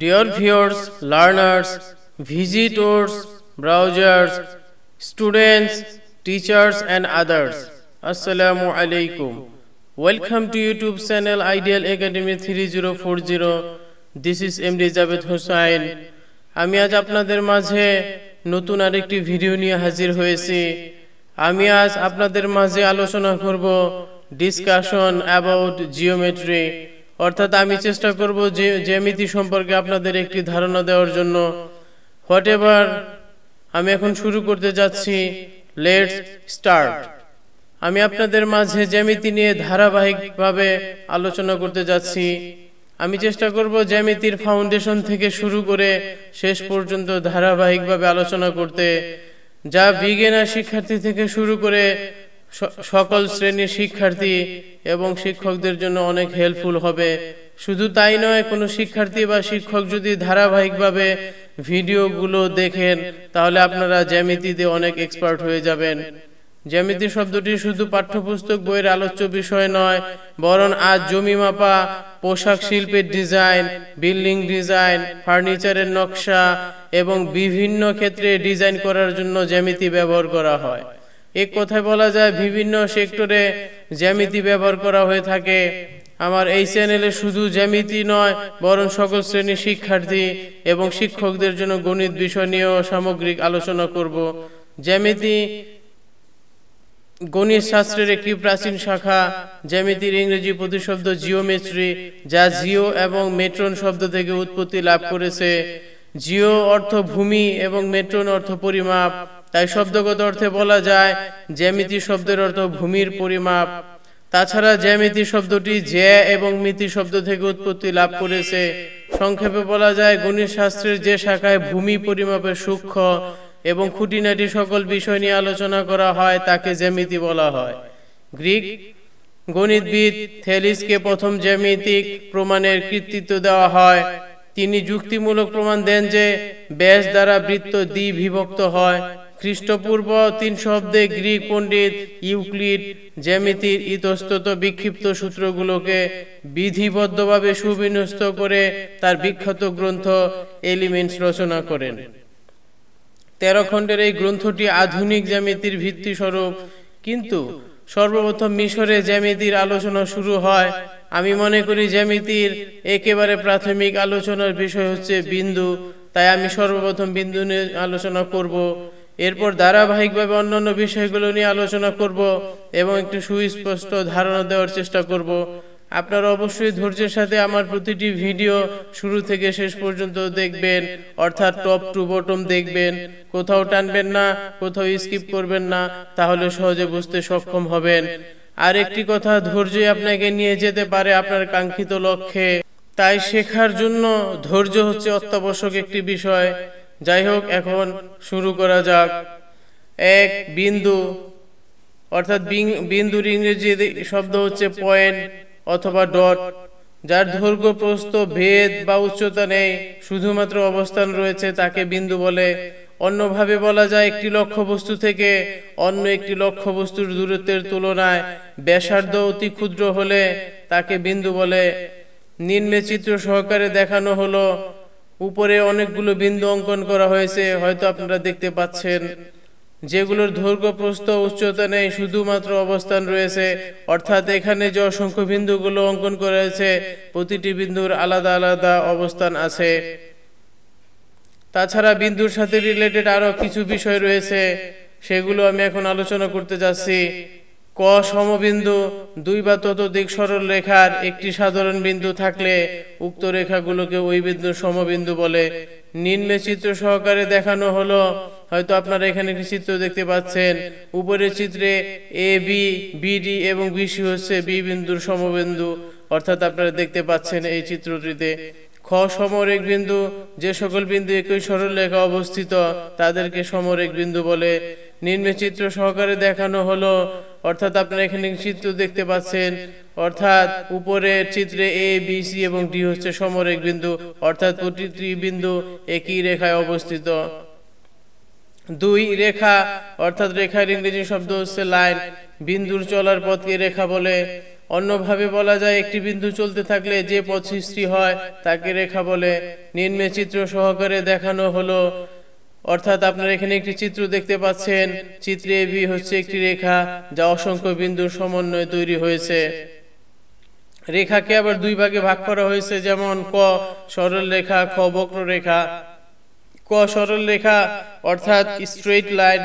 deer viewers learners visitors browsers students teachers and others আসসালামু আলাইকুম welcome to YouTube channel ideal academy three zero four zero this is M D Javed Hussain আমি আজ আপনাদের মাঝে নতুন আরেকটি ভিডিও নিয়ে হাজির হয়েছি আমি আজ আপনাদের মাঝে আলোচনা করব ডিসকাশন অ্যাবাউট জিওমেট্রি অর্থাৎ আমি চেষ্টা করব যে জ্যামিতি সম্পর্কে আপনাদের একটি ধারণা দেওয়ার জন্য হোয়াট এভার আমি এখন শুরু করতে যাচ্ছি লেটস স্টার্ট আমি আপনাদের মাঝে জ্যামিতি নিয়ে ধারাবাহিকভাবে আলোচনা করতে যাচ্ছি আমি চেষ্টা করব জ্যামিতির ফাউন্ডেশন থেকে শুরু করে শেষ পর্যন্ত ধারাবাহিকভাবে আলোচনা করতে যা বিজ্ঞানা শিক্ষার্থী থেকে শুরু করে সকল শ্রেণীর শিক্ষার্থী এবং শিক্ষকদের জন্য অনেক হেল্পফুল হবে শুধু তাই নয় কোনো শিক্ষার্থী বা শিক্ষক যদি ধারাবাহিকভাবে ভিডিওগুলো দেখেন তাহলে আপনারা জ্যামিতিতে অনেক এক্সপার্ট হয়ে যাবেন জ্যামিতি শব্দটি শুধু পাঠ্যপুস্তক বইয়ের আলোচ্য বিষয় নয় বরং আজ জমি মাপা পোশাক শিল্পের ডিজাইন বিল্ডিং ডিজাইন ফার্নিচারের নকশা এবং বিভিন্ন ক্ষেত্রে ডিজাইন করার জন্য জ্যামিতি ব্যবহার করা হয় এক কথায় বলা যায় বিভিন্ন সেক্টরে জ্যামিতি ব্যবহার করা হয়ে থাকে আমার এই চ্যানেলে শুধু জ্যামিতি নয় বরং সকল শ্রেণীর শিক্ষার্থী এবং শিক্ষকদের জন্য গণিত বিষয় নিয়েও সামগ্রিক আলোচনা করব জ্যামিতি গণিত শাস্ত্রের একটি প্রাচীন শাখা জ্যামিতির ইংরেজি প্রতিশব্দ জিওমেট্রি যা জিও এবং মেট্রন শব্দ থেকে উৎপত্তি লাভ করেছে জিও অর্থ ভূমি এবং মেট্রন অর্থ পরিমাপ তাই শব্দগত অর্থে বলা যায় জ্যামিতি শব্দের অর্থ ভূমির পরিমাপ তাছাড়া জ্যামিতি শব্দটি জ্যা এবং মিতি শব্দ থেকে উৎপত্তি লাভ করেছে সংক্ষেপে বলা যায় গণিত শাস্ত্রের যে শাখায় ভূমি পরিমাপের সূক্ষ্ম এবং খুঁটিনাটি সকল বিষয় নিয়ে আলোচনা করা হয় তাকে জ্যামিতি বলা হয় গ্রিক গণিতবিদ থেলিসকে প্রথম জ্যামিতিক প্রমাণের কৃতিত্ব দেওয়া হয় তিনি যুক্তিমূলক প্রমাণ দেন যে ব্যাস দ্বারা বৃত্ত দ্বি বিভক্ত হয় খ্রিস্টপূর্ব তিন শব্দে গ্রিক পণ্ডিত ইউক্লিড জ্যামিতির ইতস্তত বিক্ষিপ্ত সূত্রগুলোকে বিধিবদ্ধভাবে সুবিন্যস্ত করে তার বিখ্যাত গ্রন্থ এলিমেন্টস রচনা করেন তেরো খণ্ডের এই গ্রন্থটি আধুনিক জ্যামিতির ভিত্তিস্বরূপ কিন্তু সর্বপ্রথম মিশরে জ্যামিতির আলোচনা শুরু হয় আমি মনে করি জ্যামিতির একেবারে প্রাথমিক আলোচনার বিষয় হচ্ছে বিন্দু তাই আমি সর্বপ্রথম বিন্দু নিয়ে আলোচনা করব এরপর ধারাবাহিকভাবে অন্যান্য বিষয়গুলো নিয়ে আলোচনা করব এবং একটি সুস্পষ্ট ধারণা দেওয়ার চেষ্টা করব আপনারা অবশ্যই ধৈর্যের সাথে আমার প্রতিটি ভিডিও শুরু থেকে শেষ পর্যন্ত দেখবেন অর্থাৎ টপ টু বটম দেখবেন কোথাও টানবেন না কোথাও স্কিপ করবেন না তাহলে সহজে বুঝতে সক্ষম হবেন আর একটি কথা ধৈর্যই আপনাকে নিয়ে যেতে পারে আপনার কাঙ্ক্ষিত লক্ষ্যে তাই শেখার জন্য ধৈর্য হচ্ছে অত্যাবশ্যক একটি বিষয় যাই হোক এখন শুরু করা যাক এক বিন্দু অর্থাৎ বিন্দুর ইংরেজি শব্দ হচ্ছে পয়েন্ট অথবা ডট যার দৈর্ঘ্য প্রস্থ ভেদ বা উচ্চতা নেই শুধুমাত্র অবস্থান রয়েছে তাকে বিন্দু বলে অন্যভাবে বলা যায় একটি লক্ষ্য বস্তু থেকে অন্য একটি লক্ষ্য বস্তুর দূরত্বের তুলনায় ব্যাসার্ধ অতি ক্ষুদ্র হলে তাকে বিন্দু বলে নিম্নে চিত্র সহকারে দেখানো হলো উপরে অনেকগুলো বিন্দু অঙ্কন করা হয়েছে হয়তো আপনারা দেখতে পাচ্ছেন যেগুলোর দৈর্ঘ্য প্রস্থ উচ্চতা নেই শুধুমাত্র অবস্থান রয়েছে অর্থাৎ এখানে যে অসংখ্য বিন্দুগুলো অঙ্কন করা হয়েছে প্রতিটি বিন্দুর আলাদা আলাদা অবস্থান আছে তাছাড়া বিন্দুর সাথে রিলেটেড আরও কিছু বিষয় রয়েছে সেগুলো আমি এখন আলোচনা করতে যাচ্ছি ক সমবিন্দু দুই বা ততোধিক সরল রেখার একটি সাধারণ বিন্দু থাকলে উক্ত রেখাগুলোকে ওই বিন্দুর সমবিন্দু বলে নিম্নে চিত্র সহকারে দেখানো হলো হয়তো আপনারা এখানে একটি চিত্র দেখতে পাচ্ছেন উপরের চিত্রে এ বি বিডি এবং বিসি হচ্ছে বি বিন্দুর সমবিন্দু অর্থাৎ আপনারা দেখতে পাচ্ছেন এই চিত্রটিতে খ সমরেক বিন্দু যে সকল বিন্দু একই সরল রেখা অবস্থিত তাদেরকে সমরেক বিন্দু বলে নিম্নে চিত্র সহকারে দেখানো হলো অর্থাৎ আপনারা এখানে চিত্র দেখতে পাচ্ছেন অর্থাৎ উপরের চিত্রে এ বি সি এবং ডি হচ্ছে সমরেক বিন্দু অর্থাৎ প্রতিটি বিন্দু একই রেখায় অবস্থিত দুই রেখা অর্থাৎ রেখার ইংরেজি শব্দ হচ্ছে লাইন বিন্দুর চলার পথকে রেখা বলে অন্যভাবে বলা যায় একটি বিন্দু চলতে থাকলে যে পথ সৃষ্টি হয় তাকে রেখা বলে নিম্নে চিত্র সহকারে দেখানো হলো অর্থাৎ আপনারা এখানে একটি চিত্র দেখতে পাচ্ছেন চিত্রে এবি হচ্ছে একটি রেখা যা অসংখ্য বিন্দুর সমন্বয়ে তৈরি হয়েছে রেখাকে আবার দুই ভাগে ভাগ করা হয়েছে যেমন ক সরল রেখা খ বক্র রেখা ক সরল রেখা অর্থাৎ স্ট্রেট লাইন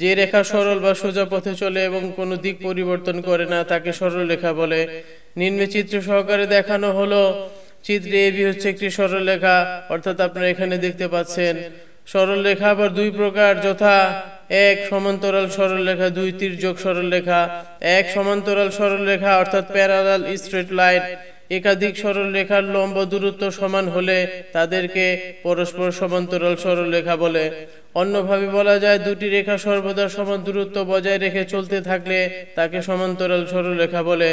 যে রেখা সরল বা সোজা পথে চলে এবং কোনো দিক পরিবর্তন করে না তাকে সরল রেখা বলে নিম্নে চিত্র সহকারে দেখানো হলো চিত্রে এবি হচ্ছে একটি সরল রেখা অর্থাৎ আপনারা এখানে দেখতে পাচ্ছেন সরল লেখা আবার দুই প্রকার যথা এক সমান্তরাল সরল লেখা দুই তির্যক সরল লেখা এক সমান্তরাল সরলরেখা অর্থাৎ প্যারালাল স্ট্রেট লাইন একাধিক সরল লেখার লম্ব দূরত্ব সমান হলে তাদেরকে পরস্পর সমান্তরাল সরল লেখা বলে অন্যভাবে বলা যায় দুটি রেখা সর্বদা সমান দূরত্ব বজায় রেখে চলতে থাকলে তাকে সমান্তরাল সরলরেখা বলে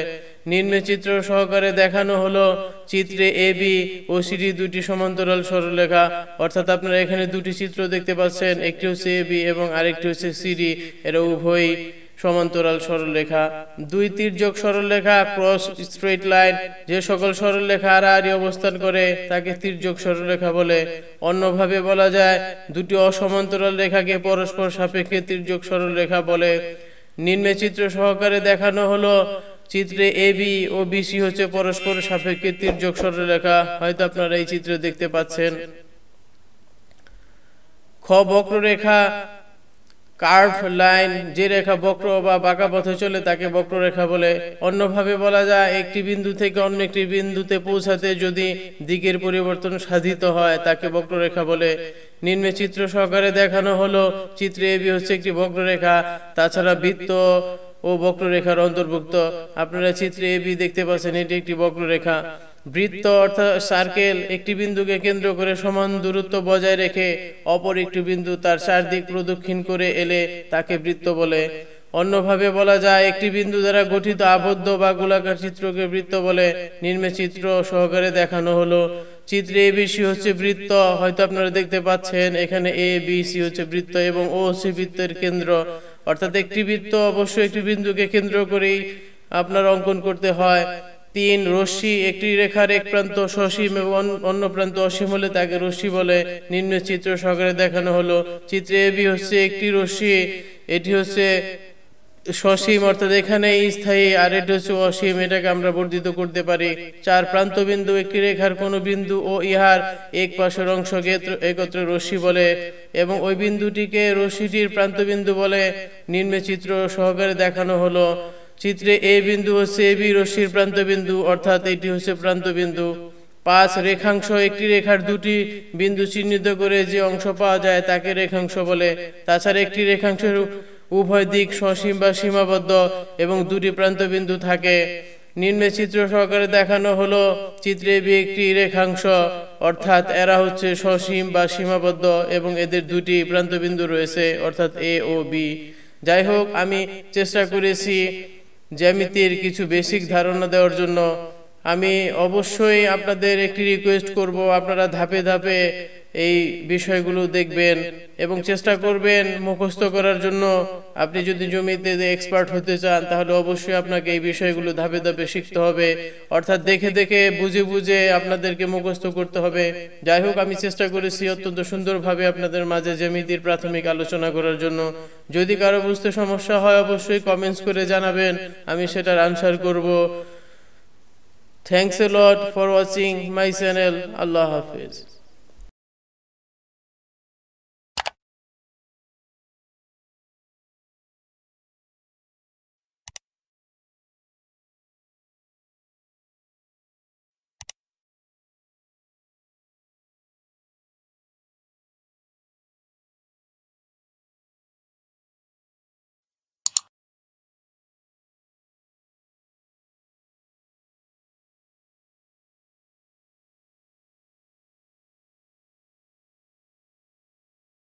নিম্নে চিত্র সহকারে দেখানো হলো চিত্রে এ বি ও সিডি দুটি সমান্তরাল সরলরেখা অর্থাৎ আপনারা এখানে দুটি চিত্র দেখতে পাচ্ছেন একটি হচ্ছে এ বি এবং আরেকটি হচ্ছে সিডি এরা উভয়ই সমান্তরাল সরলরেখা দুই তির্যক সরলরেখা ক্রস স্ট্রেট লাইন যে সকল সরলরেখা আড়াআড়ি অবস্থান করে তাকে তির্যক সরলরেখা বলে অন্যভাবে বলা যায় দুটি অসমান্তরাল রেখাকে পরস্পর সাপেক্ষে তির্যক সরলরেখা বলে নিম্নে চিত্র সহকারে দেখানো হলো চিত্রে এ বি ও বিসি হচ্ছে পরস্পর সাপেক্ষে তির্যক সরলরেখা হয়তো আপনারা এই চিত্র দেখতে পাচ্ছেন খ বক্ররেখা কার্ভ লাইন যে রেখা বক্র বা বাঁকা পথে চলে তাকে বক্ররেখা বলে অন্যভাবে বলা যায় একটি বিন্দু থেকে অন্য একটি বিন্দুতে পৌঁছাতে যদি দিকের পরিবর্তন সাধিত হয় তাকে বক্ররেখা বলে নিম্নে চিত্র সহকারে দেখানো হলো চিত্রে এবি হচ্ছে একটি বক্ররেখা তাছাড়া বৃত্ত ও বক্ররেখার অন্তর্ভুক্ত আপনারা চিত্রে এবি দেখতে পাচ্ছেন এটি একটি বক্ররেখা বৃত্ত অর্থাৎ সার্কেল একটি বিন্দুকে কেন্দ্র করে সমান দূরত্ব বজায় রেখে অপর একটি বিন্দু তার চারদিক প্রদক্ষিণ করে এলে তাকে বৃত্ত বলে অন্যভাবে বলা যায় একটি বিন্দু দ্বারা গঠিত আবদ্ধ বা গোলাকার চিত্রকে বৃত্ত বলে নির্মে চিত্র সহকারে দেখানো হলো চিত্রে এ বিসি হচ্ছে বৃত্ত হয়তো আপনারা দেখতে পাচ্ছেন এখানে এ বিসি হচ্ছে বৃত্ত এবং ও হচ্ছে বৃত্তের কেন্দ্র অর্থাৎ একটি বৃত্ত অবশ্যই একটি বিন্দুকে কেন্দ্র করেই আপনার অঙ্কন করতে হয় তিন রশ্মি একটি রেখার এক প্রান্ত সসীম এবং অন্য প্রান্ত অসীম হলে তাকে রশ্মি বলে নিম্ন চিত্র সহকারে দেখানো হলো চিত্রে এবি হচ্ছে একটি রশ্মি এটি হচ্ছে সসীম অর্থাৎ এখানে স্থায়ী আর এটি হচ্ছে অসীম এটাকে আমরা বর্ধিত করতে পারি চার প্রান্ত বিন্দু একটি রেখার কোনো বিন্দু ও ইহার এক পাশের অংশকে একত্রে রশ্মি বলে এবং ওই বিন্দুটিকে রশ্মিটির প্রান্তবিন্দু বলে নিম্নে চিত্র সহকারে দেখানো হলো চিত্রে এ বিন্দু হচ্ছে বি রশ্মির প্রান্তবিন্দু অর্থাৎ এটি হচ্ছে প্রান্তবিন্দু পাঁচ রেখাংশ একটি রেখার দুটি বিন্দু চিহ্নিত করে যে অংশ পাওয়া যায় তাকে রেখাংশ বলে তাছাড়া একটি রেখাংশের উভয় দিক সসীম বা সীমাবদ্ধ এবং দুটি প্রান্তবিন্দু থাকে নিম্নে চিত্র সহকারে দেখানো হলো চিত্রে বি একটি রেখাংশ অর্থাৎ এরা হচ্ছে সসীম বা সীমাবদ্ধ এবং এদের দুটি প্রান্তবিন্দু রয়েছে অর্থাৎ এ ও বি যাই হোক আমি চেষ্টা করেছি জ্যামিতির কিছু বেসিক ধারণা দেওয়ার জন্য আমি অবশ্যই আপনাদের একটি রিকোয়েস্ট করব আপনারা ধাপে ধাপে এই বিষয়গুলো দেখবেন এবং চেষ্টা করবেন মুখস্থ করার জন্য আপনি যদি জমিতে এক্সপার্ট হতে চান তাহলে অবশ্যই আপনাকে এই বিষয়গুলো ধাপে ধাপে শিখতে হবে অর্থাৎ দেখে দেখে বুঝে বুঝে আপনাদেরকে মুখস্থ করতে হবে যাই হোক আমি চেষ্টা করেছি অত্যন্ত সুন্দরভাবে আপনাদের মাঝে জমিতির প্রাথমিক আলোচনা করার জন্য যদি কারো বুঝতে সমস্যা হয় অবশ্যই কমেন্টস করে জানাবেন আমি সেটার আনসার করব thanks a lot for watching my channel আল্লাহ হাফিজ